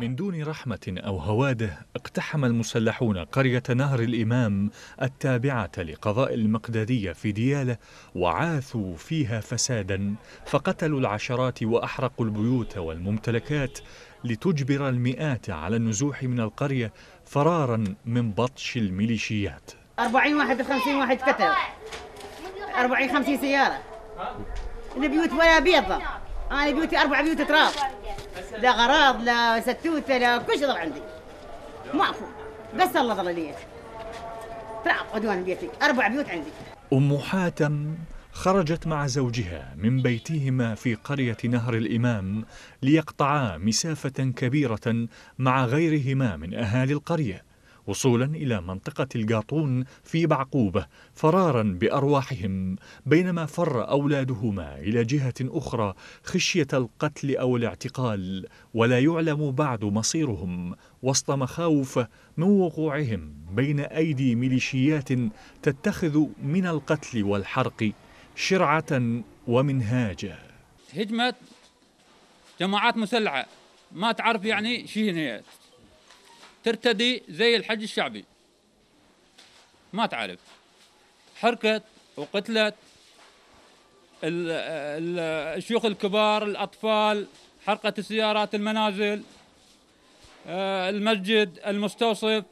من دون رحمة أو هواده اقتحم المسلحون قرية نهر الإمام التابعة لقضاء المقدادية في ديالة وعاثوا فيها فسادا فقتلوا العشرات وأحرقوا البيوت والممتلكات لتجبر المئات على النزوح من القرية فرارا من بطش الميليشيات 40 واحد 50 واحد قتل 40 50 سيارة البيوت ولا بيضة آه، أنا بيوتي أربع بيوت تراب لا غراض لا ستوته لا كل شيء ضل عندي ما معفو بس الله ظل لي عدوان بيتي اربع بيوت عندي ام حاتم خرجت مع زوجها من بيتهما في قرية نهر الإمام ليقطعا مسافة كبيرة مع غيرهما من أهالي القرية وصولا إلى منطقة الجاطون في بعقوبة فرارا بأرواحهم بينما فر أولادهما إلى جهة أخرى خشية القتل أو الاعتقال ولا يعلم بعد مصيرهم وسط مخاوف من وقوعهم بين أيدي ميليشيات تتخذ من القتل والحرق شرعة ومنهاجا هجمت جماعات مسلحة ما تعرف يعني شيء هي ترتدي زي الحج الشعبي ما تعرف حركت وقتلت الشيوخ الكبار الأطفال حرقت السيارات المنازل آه، المسجد المستوصف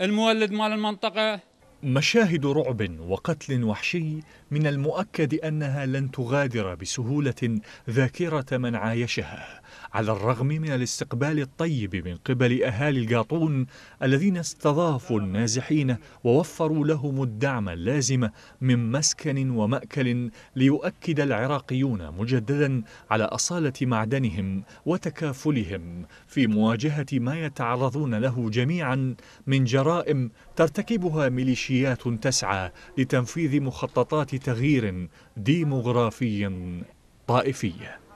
المولد مال المنطقة مشاهد رعب وقتل وحشي من المؤكد انها لن تغادر بسهوله ذاكره من عايشها على الرغم من الاستقبال الطيب من قبل اهالي القاطون الذين استضافوا النازحين ووفروا لهم الدعم اللازم من مسكن وماكل ليؤكد العراقيون مجددا على اصاله معدنهم وتكافلهم في مواجهه ما يتعرضون له جميعا من جرائم ترتكبها ميليشيا ميليشيات تسعى لتنفيذ مخططات تغيير ديموغرافي طائفي